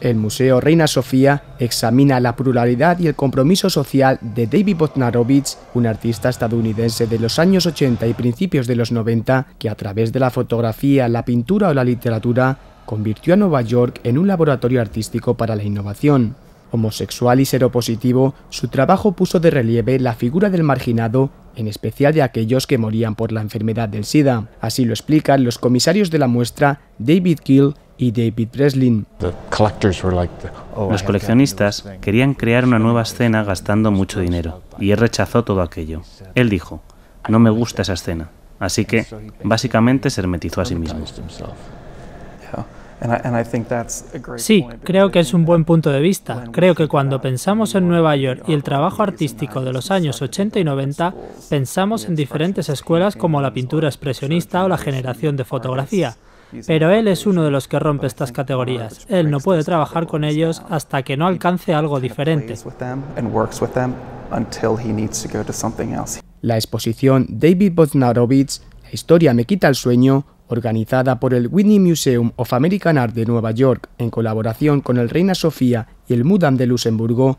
El Museo Reina Sofía examina la pluralidad y el compromiso social de David Botnarovich, un artista estadounidense de los años 80 y principios de los 90, que a través de la fotografía, la pintura o la literatura, convirtió a Nueva York en un laboratorio artístico para la innovación. Homosexual y seropositivo, su trabajo puso de relieve la figura del marginado, en especial de aquellos que morían por la enfermedad del SIDA. Así lo explican los comisarios de la muestra David Gill y David Breslin. Oh, los coleccionistas querían crear una nueva escena gastando mucho dinero, y él rechazó todo aquello. Él dijo, no me gusta esa escena. Así que, básicamente, se hermetizó a sí mismo. Sí, creo que es un buen punto de vista. Creo que cuando pensamos en Nueva York y el trabajo artístico de los años 80 y 90, pensamos en diferentes escuelas como la pintura expresionista o la generación de fotografía. Pero él es uno de los que rompe estas categorías. Él no puede trabajar con ellos hasta que no alcance algo diferente. La exposición David Boznarovich, La historia me quita el sueño, organizada por el Whitney Museum of American Art de Nueva York en colaboración con el Reina Sofía y el Mudan de Luxemburgo,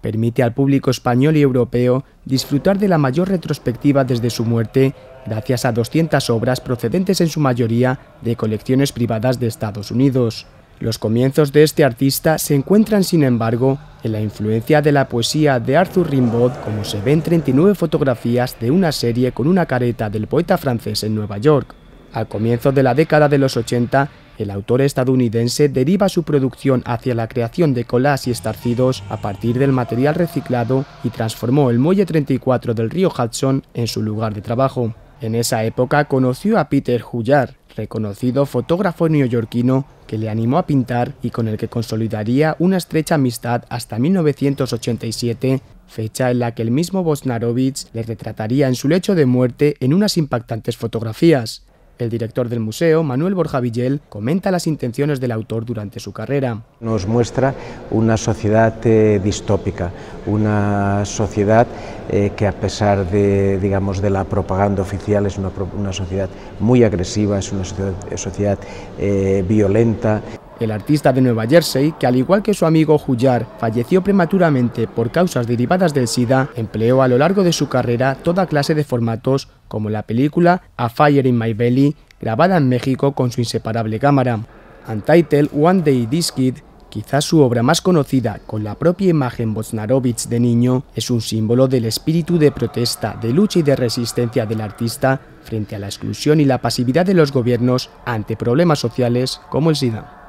permite al público español y europeo disfrutar de la mayor retrospectiva desde su muerte gracias a 200 obras procedentes en su mayoría de colecciones privadas de Estados Unidos. Los comienzos de este artista se encuentran, sin embargo, en la influencia de la poesía de Arthur Rimbaud, como se ven 39 fotografías de una serie con una careta del poeta francés en Nueva York. Al comienzo de la década de los 80, el autor estadounidense deriva su producción hacia la creación de colas y estarcidos a partir del material reciclado y transformó el muelle 34 del río Hudson en su lugar de trabajo. En esa época conoció a Peter Huyar, reconocido fotógrafo neoyorquino que le animó a pintar y con el que consolidaría una estrecha amistad hasta 1987, fecha en la que el mismo Bosnarovich le retrataría en su lecho de muerte en unas impactantes fotografías. El director del museo, Manuel Borja Villel, comenta las intenciones del autor durante su carrera. Nos muestra una sociedad eh, distópica, una sociedad eh, que a pesar de, digamos, de la propaganda oficial es una, sociedad muy agresiva, es una sociedad, eh, violenta el artista de Nueva Jersey, que al igual que su amigo Huyar falleció prematuramente por causas derivadas del SIDA, empleó a lo largo de su carrera toda clase de formatos como la película A Fire in My Belly, grabada en México con su inseparable cámara, Untitled One Day This Kid, quizás su obra más conocida con la propia imagen Bosnarovich de niño, es un símbolo del espíritu de protesta, de lucha y de resistencia del artista frente a la exclusión y la pasividad de los gobiernos ante problemas sociales como el SIDA.